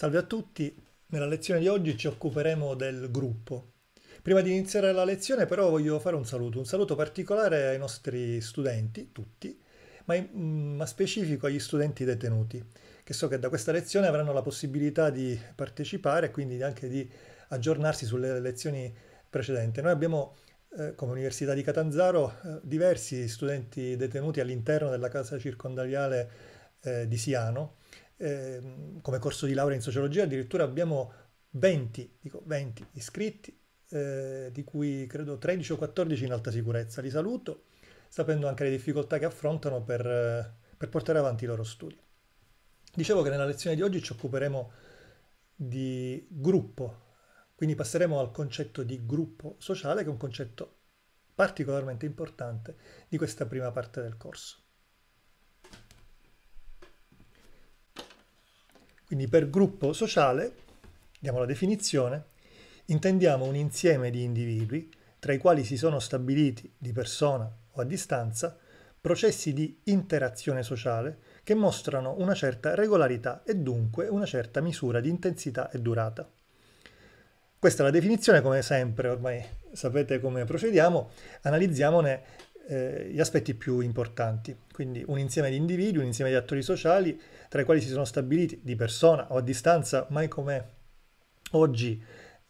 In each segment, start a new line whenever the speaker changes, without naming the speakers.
Salve a tutti, nella lezione di oggi ci occuperemo del gruppo. Prima di iniziare la lezione però voglio fare un saluto, un saluto particolare ai nostri studenti, tutti, ma, in, ma specifico agli studenti detenuti, che so che da questa lezione avranno la possibilità di partecipare e quindi anche di aggiornarsi sulle lezioni precedenti. Noi abbiamo eh, come Università di Catanzaro eh, diversi studenti detenuti all'interno della casa circondariale eh, di Siano, eh, come corso di laurea in sociologia, addirittura abbiamo 20, dico 20 iscritti, eh, di cui credo 13 o 14 in alta sicurezza. Li saluto, sapendo anche le difficoltà che affrontano per, per portare avanti i loro studi. Dicevo che nella lezione di oggi ci occuperemo di gruppo, quindi passeremo al concetto di gruppo sociale, che è un concetto particolarmente importante di questa prima parte del corso. Quindi per gruppo sociale, diamo la definizione, intendiamo un insieme di individui tra i quali si sono stabiliti, di persona o a distanza, processi di interazione sociale che mostrano una certa regolarità e dunque una certa misura di intensità e durata. Questa è la definizione, come sempre ormai sapete come procediamo, analizziamone eh, gli aspetti più importanti, quindi un insieme di individui, un insieme di attori sociali tra i quali si sono stabiliti di persona o a distanza, mai come oggi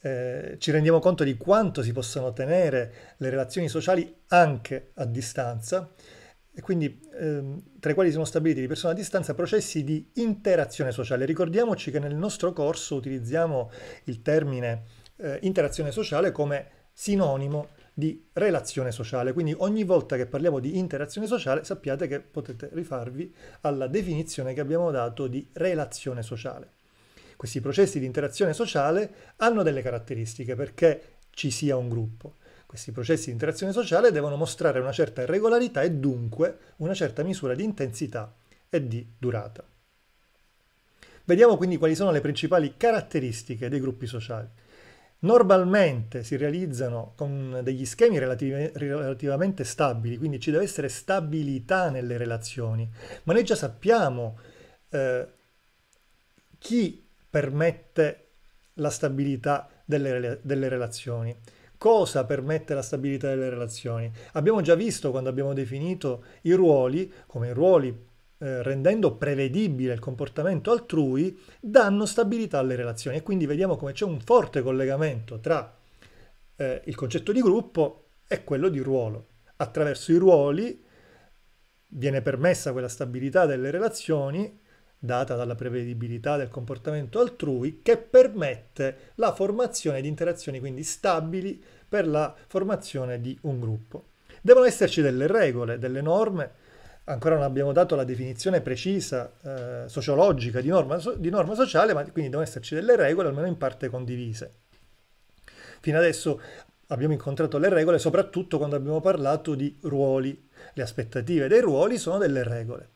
eh, ci rendiamo conto di quanto si possano tenere le relazioni sociali anche a distanza e quindi ehm, tra i quali si sono stabiliti di persona a distanza processi di interazione sociale. Ricordiamoci che nel nostro corso utilizziamo il termine eh, interazione sociale come sinonimo di relazione sociale. Quindi ogni volta che parliamo di interazione sociale sappiate che potete rifarvi alla definizione che abbiamo dato di relazione sociale. Questi processi di interazione sociale hanno delle caratteristiche perché ci sia un gruppo. Questi processi di interazione sociale devono mostrare una certa regolarità e dunque una certa misura di intensità e di durata. Vediamo quindi quali sono le principali caratteristiche dei gruppi sociali normalmente si realizzano con degli schemi relativ relativamente stabili, quindi ci deve essere stabilità nelle relazioni, ma noi già sappiamo eh, chi permette la stabilità delle, re delle relazioni cosa permette la stabilità delle relazioni. Abbiamo già visto quando abbiamo definito i ruoli, come i ruoli eh, rendendo prevedibile il comportamento altrui, danno stabilità alle relazioni. E quindi vediamo come c'è un forte collegamento tra eh, il concetto di gruppo e quello di ruolo. Attraverso i ruoli viene permessa quella stabilità delle relazioni data dalla prevedibilità del comportamento altrui che permette la formazione di interazioni quindi stabili per la formazione di un gruppo. Devono esserci delle regole, delle norme ancora non abbiamo dato la definizione precisa eh, sociologica di norma, so, di norma sociale, ma quindi devono esserci delle regole almeno in parte condivise. Fino adesso abbiamo incontrato le regole soprattutto quando abbiamo parlato di ruoli. Le aspettative dei ruoli sono delle regole.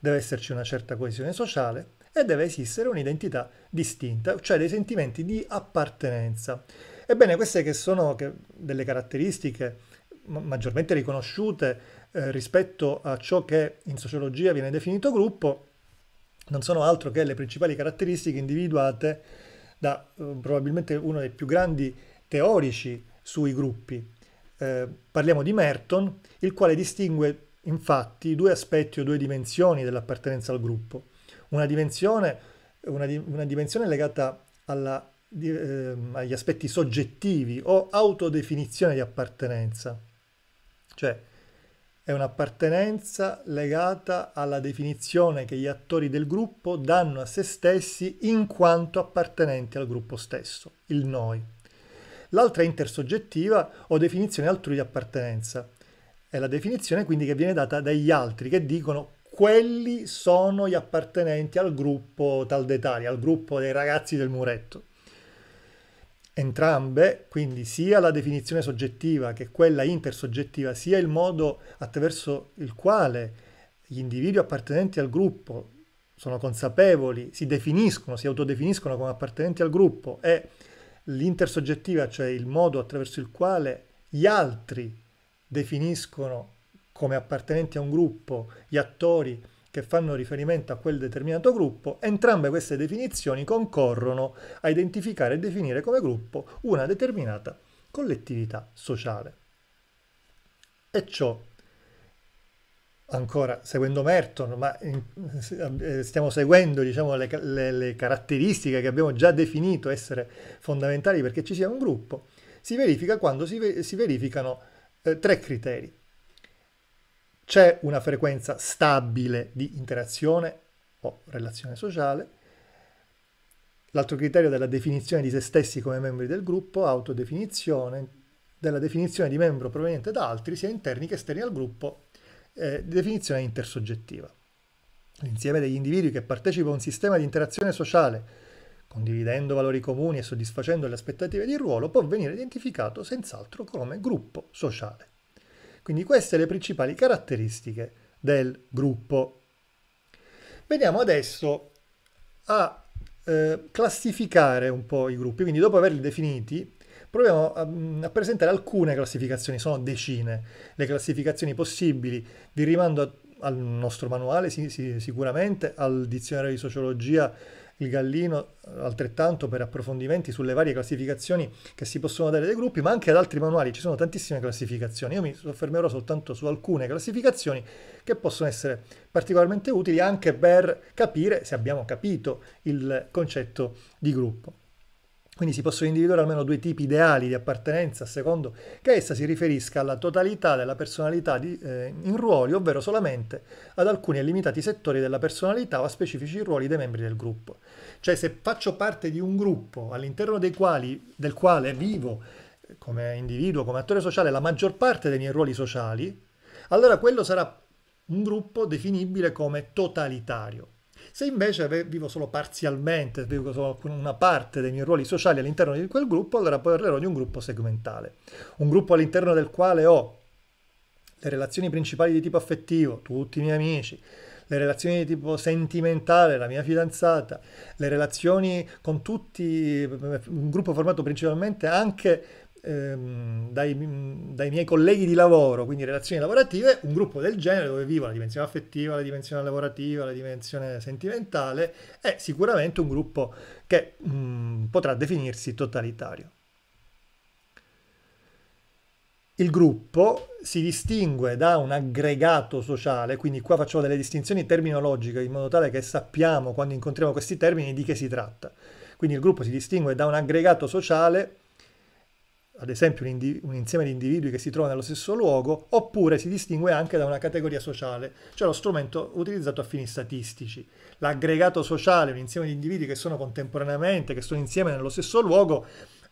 Deve esserci una certa coesione sociale e deve esistere un'identità distinta, cioè dei sentimenti di appartenenza. Ebbene, queste che sono delle caratteristiche maggiormente riconosciute eh, rispetto a ciò che in sociologia viene definito gruppo non sono altro che le principali caratteristiche individuate da eh, probabilmente uno dei più grandi teorici sui gruppi. Eh, parliamo di Merton, il quale distingue infatti due aspetti o due dimensioni dell'appartenenza al gruppo. Una dimensione, una di, una dimensione legata alla, di, eh, agli aspetti soggettivi o autodefinizione di appartenenza, cioè è un'appartenenza legata alla definizione che gli attori del gruppo danno a se stessi in quanto appartenenti al gruppo stesso, il noi. L'altra è intersoggettiva o definizione altrui di appartenenza. È la definizione quindi che viene data dagli altri che dicono quelli sono gli appartenenti al gruppo tal dettaglio, al gruppo dei ragazzi del muretto. Entrambe, quindi sia la definizione soggettiva che quella intersoggettiva, sia il modo attraverso il quale gli individui appartenenti al gruppo sono consapevoli, si definiscono, si autodefiniscono come appartenenti al gruppo e l'intersoggettiva, cioè il modo attraverso il quale gli altri definiscono come appartenenti a un gruppo gli attori che fanno riferimento a quel determinato gruppo, entrambe queste definizioni concorrono a identificare e definire come gruppo una determinata collettività sociale. E ciò ancora seguendo Merton, ma eh, stiamo seguendo diciamo, le, le, le, caratteristiche che abbiamo già definito essere fondamentali perché ci sia un gruppo, si verifica quando si, si verificano eh, tre criteri c'è una frequenza stabile di interazione o relazione sociale. L'altro criterio della definizione di se stessi come membri del gruppo, autodefinizione, della definizione di membro proveniente da altri, sia interni che esterni al gruppo, eh, definizione intersoggettiva. L'insieme degli individui che partecipa a un sistema di interazione sociale, condividendo valori comuni e soddisfacendo le aspettative di ruolo, può venire identificato senz'altro come gruppo sociale. Quindi queste le principali caratteristiche del gruppo. Veniamo adesso a eh, classificare un po' i gruppi, quindi dopo averli definiti proviamo a, mm, a, presentare alcune classificazioni, sono decine le classificazioni possibili, vi rimando a, al nostro manuale sì, sì, sicuramente, al dizionario di sociologia il Gallino altrettanto per approfondimenti sulle varie classificazioni che si possono dare dai gruppi, ma anche ad altri manuali ci sono tantissime classificazioni. Io mi soffermerò soltanto su alcune classificazioni che possono essere particolarmente utili anche per capire se abbiamo capito il concetto di gruppo. Quindi si possono individuare almeno due tipi ideali di appartenenza a secondo che essa si riferisca alla totalità della personalità di, eh, in ruoli, ovvero solamente ad alcuni e limitati settori della personalità o a specifici ruoli dei membri del gruppo. Cioè se faccio parte di un gruppo all'interno quali, del quale vivo eh, come individuo, come attore sociale, la maggior parte dei miei ruoli sociali, allora quello sarà un gruppo definibile come totalitario. Se invece vivo solo parzialmente, vivo solo una parte dei miei ruoli sociali all'interno di quel gruppo, allora parlerò di un gruppo segmentale. Un gruppo all'interno del quale ho le relazioni principali di tipo affettivo, tutti i miei amici, le relazioni di tipo sentimentale, la mia fidanzata, le relazioni con tutti, un gruppo formato principalmente anche ehm, dai, mm, dai, miei colleghi di lavoro, quindi relazioni lavorative, un gruppo del genere dove vivo la dimensione affettiva, la dimensione lavorativa, la dimensione sentimentale, è sicuramente un gruppo che mh, mm, potrà definirsi totalitario. Il gruppo si distingue da un aggregato sociale, quindi qua facciamo delle distinzioni terminologiche in modo tale che sappiamo quando incontriamo questi termini di che si tratta. Quindi il gruppo si distingue da un aggregato sociale ad esempio un, indiv- un, insieme di individui che si trova nello stesso luogo, oppure si distingue anche da una categoria sociale, cioè lo strumento utilizzato a fini statistici. L'aggregato sociale, un insieme di individui che sono contemporaneamente, che sono insieme nello stesso luogo,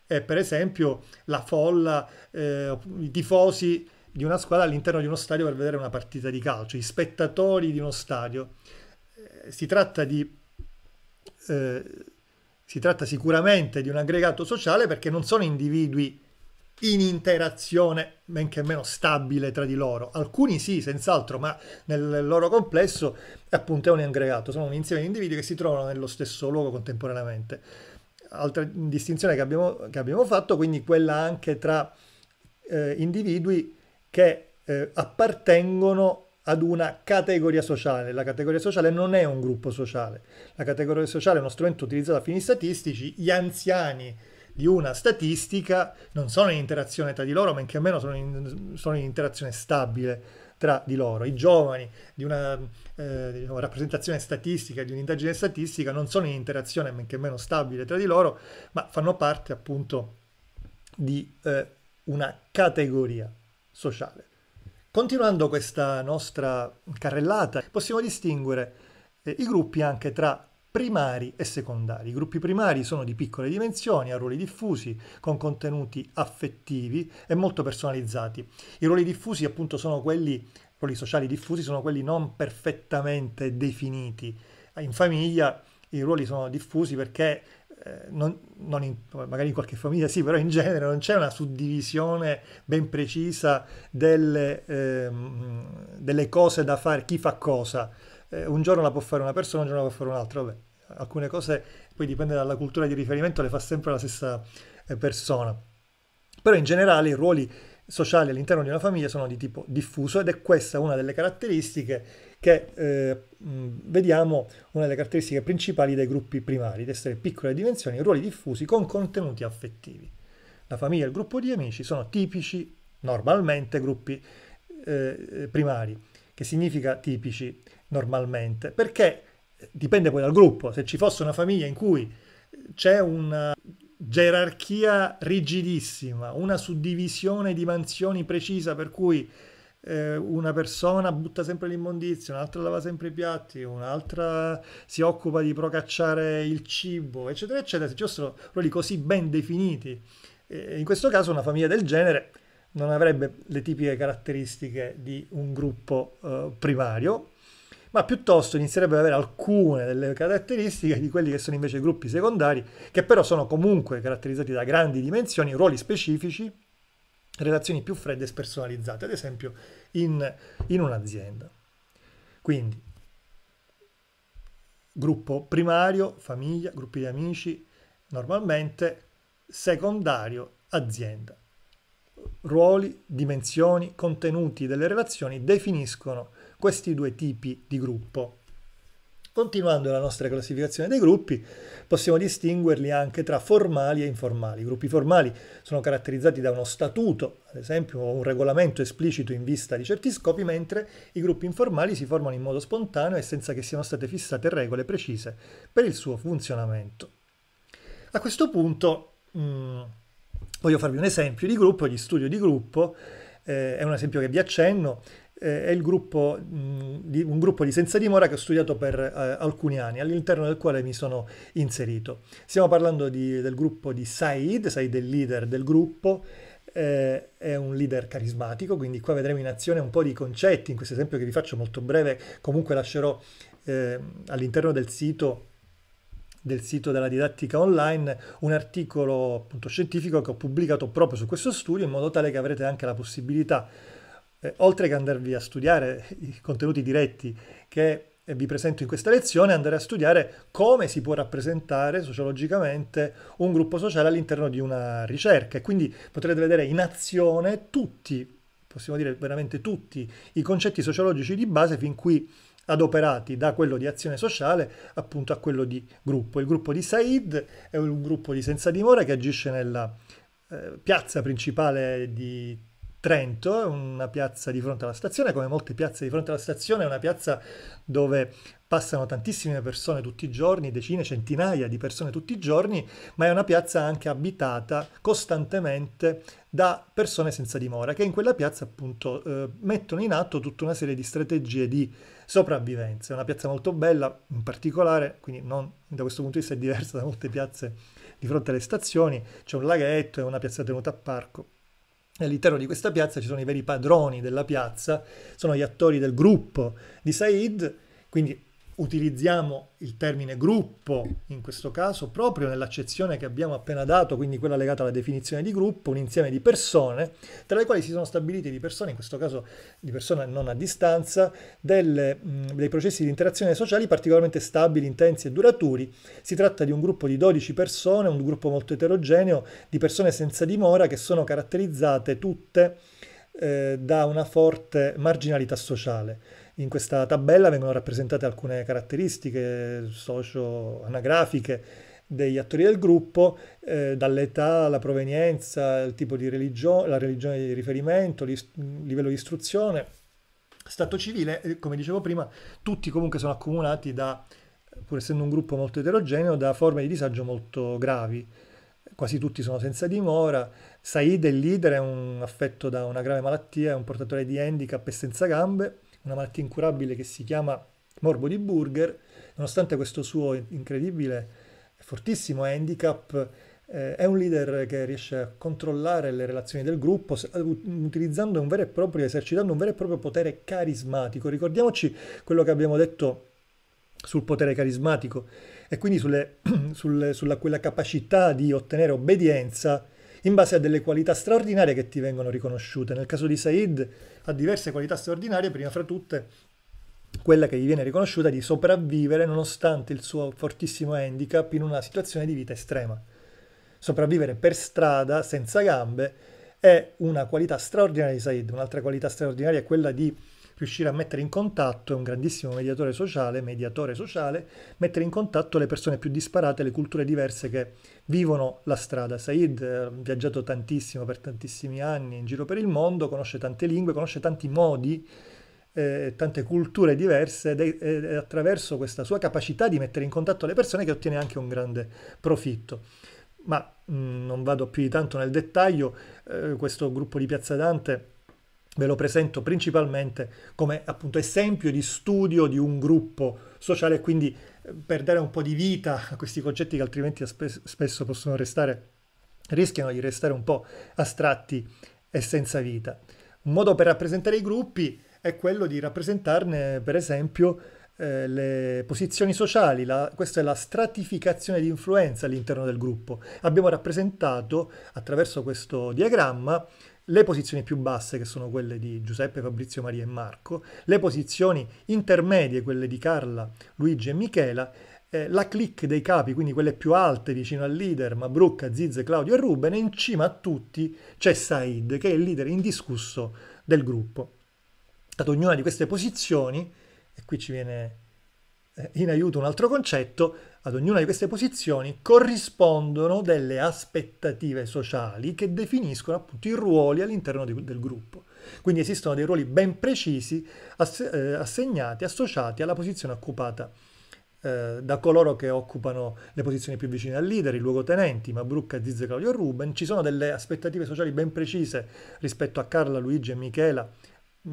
è per esempio la folla, eh, i tifosi di una squadra all'interno di uno stadio per vedere una partita di calcio, gli spettatori di uno stadio. Eh, si tratta di... Eh, si tratta sicuramente di un aggregato sociale perché non sono individui in interazione men che meno stabile tra di loro. Alcuni sì, senz'altro, ma nel loro complesso appunto è un aggregato, sono un insieme di individui che si trovano nello stesso luogo contemporaneamente. Altra distinzione che abbiamo, che abbiamo fatto, quindi quella anche tra eh, individui che eh, appartengono ad una categoria sociale. La categoria sociale non è un gruppo sociale. La categoria sociale è uno strumento utilizzato a fini statistici. Gli anziani di una statistica non sono in interazione tra di loro, ma anche meno sono in, sono in interazione stabile tra di loro. I giovani di una eh, diciamo, rappresentazione statistica, di un'indagine statistica, non sono in interazione men che meno stabile tra di loro, ma fanno parte appunto di eh, una categoria sociale. Continuando questa nostra carrellata, possiamo distinguere eh, i gruppi anche tra primari e secondari. I gruppi primari sono di piccole dimensioni, a ruoli diffusi, con contenuti affettivi e molto personalizzati. I ruoli diffusi appunto sono quelli, ruoli sociali diffusi sono quelli non perfettamente definiti. In famiglia i ruoli sono diffusi perché eh, non, non in, magari in qualche famiglia sì, però in genere non c'è una suddivisione ben precisa delle, eh, delle cose da fare, chi fa cosa. Eh, un giorno la può fare una persona, un giorno la può fare un'altra. vabbè alcune cose poi dipende dalla cultura di riferimento, le fa sempre la stessa eh, persona. Però in generale i ruoli sociali all'interno di una famiglia sono di tipo diffuso ed è questa una delle caratteristiche che eh, vediamo, una delle caratteristiche principali dei gruppi primari, di essere piccole dimensioni, ruoli diffusi con contenuti affettivi. La famiglia e il gruppo di amici sono tipici, normalmente, gruppi eh, eh primari, che significa tipici normalmente, perché dipende poi dal gruppo, se ci fosse una famiglia in cui c'è una eh, gerarchia rigidissima, una suddivisione di mansioni precisa per cui eh, una persona butta sempre l'immondizia, un'altra lava sempre i piatti, un'altra si occupa di procacciare il cibo, eccetera, eccetera, se ci fossero ruoli così ben definiti, eh, in questo caso una famiglia del genere non avrebbe le tipiche caratteristiche di un gruppo eh, primario, ma piuttosto inizierebbe ad avere alcune delle caratteristiche di quelli che sono invece gruppi secondari, che però sono comunque caratterizzati da grandi dimensioni, ruoli specifici, relazioni più fredde e spersonalizzate, ad esempio in, in un'azienda. Quindi, gruppo primario, famiglia, gruppi di amici, normalmente, secondario, azienda. Ruoli, dimensioni, contenuti delle relazioni definiscono questi due tipi di gruppo. Continuando la nostra classificazione dei gruppi, possiamo distinguerli anche tra formali e informali. I gruppi formali sono caratterizzati da uno statuto, ad esempio un regolamento esplicito in vista di certi scopi, mentre i gruppi informali si formano in modo spontaneo e senza che siano state fissate regole precise per il suo funzionamento. A questo punto mh, mm, voglio farvi un esempio di gruppo, di studio di gruppo, eh, è un esempio che vi accenno, eh, è gruppo, un gruppo di senza dimora che ho studiato per eh, alcuni anni, all'interno del quale mi sono inserito. Stiamo parlando di, del gruppo di Said, Said è il leader del gruppo, eh, è un leader carismatico, quindi qua vedremo in azione un po' di concetti, in questo esempio che vi faccio molto breve, comunque lascerò eh, all'interno del sito del sito della didattica online un articolo appunto scientifico che ho pubblicato proprio su questo studio in modo tale che avrete anche la possibilità di eh, oltre che andarvi a studiare i contenuti diretti che eh, vi presento in questa lezione, andare a studiare come si può rappresentare sociologicamente un gruppo sociale all'interno di una ricerca e quindi potrete vedere in azione tutti, possiamo dire veramente tutti, i concetti sociologici di base fin qui adoperati da quello di azione sociale appunto a quello di gruppo. Il gruppo di Said è un gruppo di senza dimora che agisce nella eh, piazza principale di Trento, è una piazza di fronte alla stazione, come molte piazze di fronte alla stazione, è una piazza dove passano tantissime persone tutti i giorni, decine, centinaia di persone tutti i giorni, ma è una piazza anche abitata costantemente da persone senza dimora, che in quella piazza appunto eh, mettono in atto tutta una serie di strategie di sopravvivenza. È una piazza molto bella, in particolare, quindi non, da questo punto di vista è diversa da molte piazze di fronte alle stazioni, c'è un laghetto, è una piazza tenuta a parco All'interno di questa piazza ci sono i veri padroni della piazza, sono gli attori del gruppo di Said, quindi utilizziamo il termine gruppo in questo caso proprio nell'accezione che abbiamo appena dato, quindi quella legata alla definizione di gruppo, un insieme di persone, tra le quali si sono stabiliti di persone, in questo caso di persone non a distanza, delle, mh, dei processi di interazione sociali particolarmente stabili, intensi e duraturi. Si tratta di un gruppo di 12 persone, un gruppo molto eterogeneo, di persone senza dimora che sono caratterizzate tutte eh, da una forte marginalità sociale in questa tabella vengono rappresentate alcune caratteristiche socio-anagrafiche degli attori del gruppo, eh, dall'età, la provenienza, il tipo di religione, la religione di riferimento, il livello di istruzione, stato civile, come dicevo prima, tutti comunque sono accomunati da, pur essendo un gruppo molto eterogeneo, da forme di disagio molto gravi. Quasi tutti sono senza dimora. Said, è il leader, è un affetto da una grave malattia, è un portatore di handicap e senza gambe una malattia incurabile che si chiama morbo di Burger, nonostante questo suo incredibile e fortissimo handicap, eh, è un leader che riesce a controllare le relazioni del gruppo utilizzando un vero e proprio, esercitando un vero e proprio potere carismatico. Ricordiamoci quello che abbiamo detto sul potere carismatico e quindi sulle, sulle, sulla quella capacità di ottenere obbedienza in base a delle qualità straordinarie che ti vengono riconosciute. Nel caso di Said ha diverse qualità straordinarie, prima fra tutte quella che gli viene riconosciuta di sopravvivere nonostante il suo fortissimo handicap in una situazione di vita estrema. Sopravvivere per strada, senza gambe, è una qualità straordinaria di Said. Un'altra qualità straordinaria è quella di riuscire a mettere in contatto, è un grandissimo mediatore sociale, mediatore sociale, mettere in contatto le persone più disparate, le culture diverse che vivono la strada. Said eh, ha viaggiato tantissimo per tantissimi anni in giro per il mondo, conosce tante lingue, conosce tanti modi, eh, tante culture diverse ed è, è, è attraverso questa sua capacità di mettere in contatto le persone che ottiene anche un grande profitto ma mh, mm, non vado più di tanto nel dettaglio, eh, questo gruppo di Piazza Dante ve lo presento principalmente come appunto esempio di studio di un gruppo sociale quindi eh, per dare un po' di vita a questi concetti che altrimenti spesso possono restare, rischiano di restare un po' astratti e senza vita. Un modo per rappresentare i gruppi è quello di rappresentarne per esempio eh, le posizioni sociali, la, questa è la stratificazione di influenza all'interno del gruppo. Abbiamo rappresentato attraverso questo diagramma le posizioni più basse, che sono quelle di Giuseppe, Fabrizio, Maria e Marco, le posizioni intermedie, quelle di Carla, Luigi e Michela, eh, la clique dei capi, quindi quelle più alte vicino al leader, Mabrucca, Zizze, Claudio e Ruben, e in cima a tutti c'è Said, che è il leader indiscusso del gruppo. Ad ognuna di queste posizioni, e qui ci viene eh, in aiuto un altro concetto, ad ognuna di queste posizioni corrispondono delle aspettative sociali che definiscono appunto i ruoli all'interno di, del gruppo. Quindi esistono dei ruoli ben precisi ass, eh, assegnati, associati alla posizione occupata eh, da coloro che occupano le posizioni più vicine al leader, i luogotenenti, Mabrucca, Zizze, Claudio e Ruben. Ci sono delle aspettative sociali ben precise rispetto a Carla, Luigi e Michela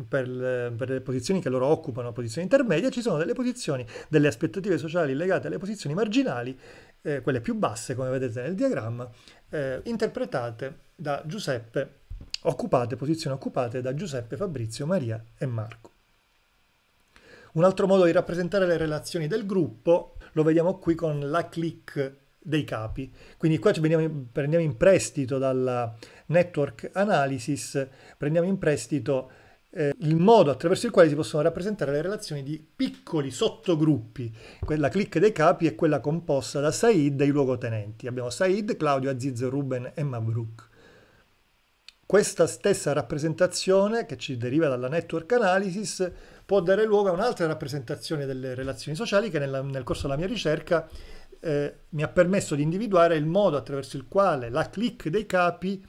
per le, per le, posizioni che loro occupano, posizioni intermedie, ci sono delle posizioni, delle aspettative sociali legate alle posizioni marginali, eh, quelle più basse, come vedete nel diagramma, eh, interpretate da Giuseppe, occupate, posizioni occupate da Giuseppe, Fabrizio, Maria e Marco. Un altro modo di rappresentare le relazioni del gruppo lo vediamo qui con la click dei capi. Quindi qua ci prendiamo, prendiamo in prestito dalla network analysis, prendiamo in prestito eh, il modo attraverso il quale si possono rappresentare le relazioni di piccoli sottogruppi. Quella clic dei capi è quella composta da Said e i luogotenenti. Abbiamo Said, Claudio, Aziz, Ruben e Mabruk. Questa stessa rappresentazione che ci deriva dalla network analysis può dare luogo a un'altra rappresentazione delle relazioni sociali che nella, nel corso della mia ricerca eh, mi ha permesso di individuare il modo attraverso il quale la clic dei capi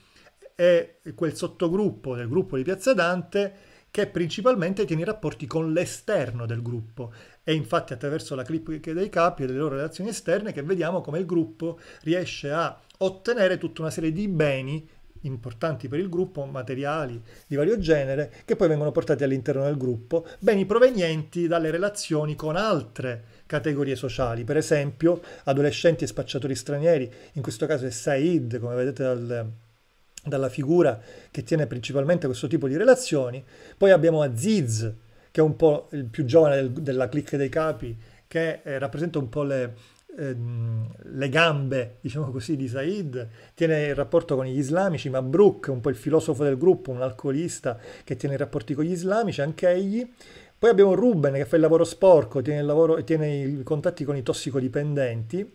e quel sottogruppo del gruppo di Piazza Dante che principalmente tiene i rapporti con l'esterno del gruppo. È infatti attraverso la clip dei capi e delle loro relazioni esterne che vediamo come il gruppo riesce a ottenere tutta una serie di beni importanti per il gruppo, materiali di vario genere, che poi vengono portati all'interno del gruppo, beni provenienti dalle relazioni con altre categorie sociali, per esempio adolescenti e spacciatori stranieri, in questo caso è Said, come vedete dal, dalla figura che tiene principalmente questo tipo di relazioni. Poi abbiamo Aziz, che è un po' il più giovane del, della clique dei capi, che eh, rappresenta un po' le, ehm, le gambe, diciamo così, di Said, tiene il rapporto con gli islamici, ma Mabruk, un po' il filosofo del gruppo, un alcolista che tiene i rapporti con gli islamici, anche egli. Poi abbiamo Ruben che fa il lavoro sporco, tiene il, lavoro, tiene i contatti con i tossicodipendenti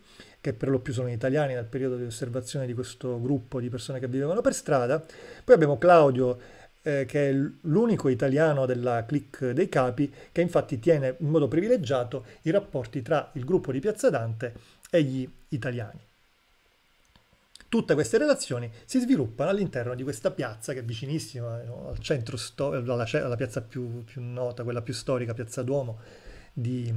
che per lo più sono italiani dal periodo di osservazione di questo gruppo di persone che vivevano per strada. Poi abbiamo Claudio eh, che è l'unico italiano della click dei capi che infatti tiene in modo privilegiato i rapporti tra il gruppo di Piazza Dante e gli italiani. Tutte queste relazioni si sviluppano all'interno di questa piazza che è vicinissima eh, al centro storico, alla, alla, piazza più, più, nota, quella più storica, Piazza Duomo di,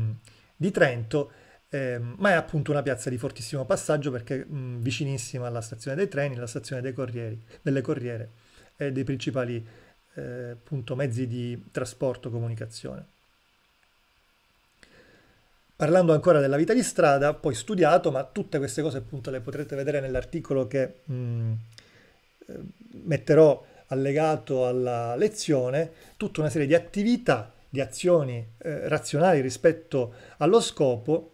di Trento, eh, ma è appunto una piazza di fortissimo passaggio perché mh, vicinissima alla stazione dei treni, alla stazione dei corrieri, delle corriere e dei principali eh, appunto, mezzi di trasporto e comunicazione. Parlando ancora della vita di strada, poi studiato, ma tutte queste cose appunto le potrete vedere nell'articolo che mh, eh, metterò allegato alla lezione, tutta una serie di attività, di azioni eh, razionali rispetto allo scopo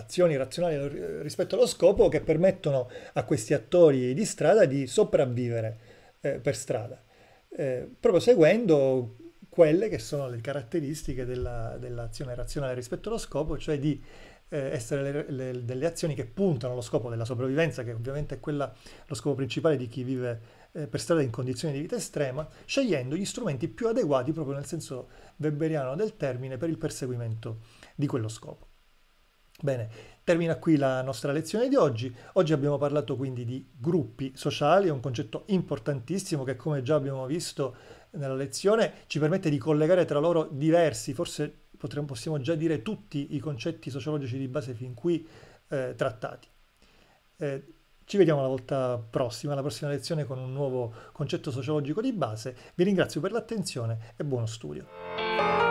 azioni razionali rispetto allo scopo che permettono a questi attori di strada di sopravvivere eh, per strada, eh, proprio seguendo quelle che sono le caratteristiche della, dell'azione razionale rispetto allo scopo, cioè di eh, essere le, le, delle azioni che puntano allo scopo della sopravvivenza, che ovviamente è quella, lo scopo principale di chi vive eh, per strada in condizioni di vita estrema, scegliendo gli strumenti più adeguati proprio nel senso weberiano del termine per il perseguimento di quello scopo. Bene, termina qui la nostra lezione di oggi. Oggi abbiamo parlato quindi di gruppi sociali, un concetto importantissimo che come già abbiamo visto nella lezione ci permette di collegare tra loro diversi, forse potremmo, possiamo già dire tutti i concetti sociologici di base fin qui eh, trattati. Eh, ci vediamo la volta prossima, alla prossima lezione con un nuovo concetto sociologico di base. Vi ringrazio per l'attenzione e buono studio.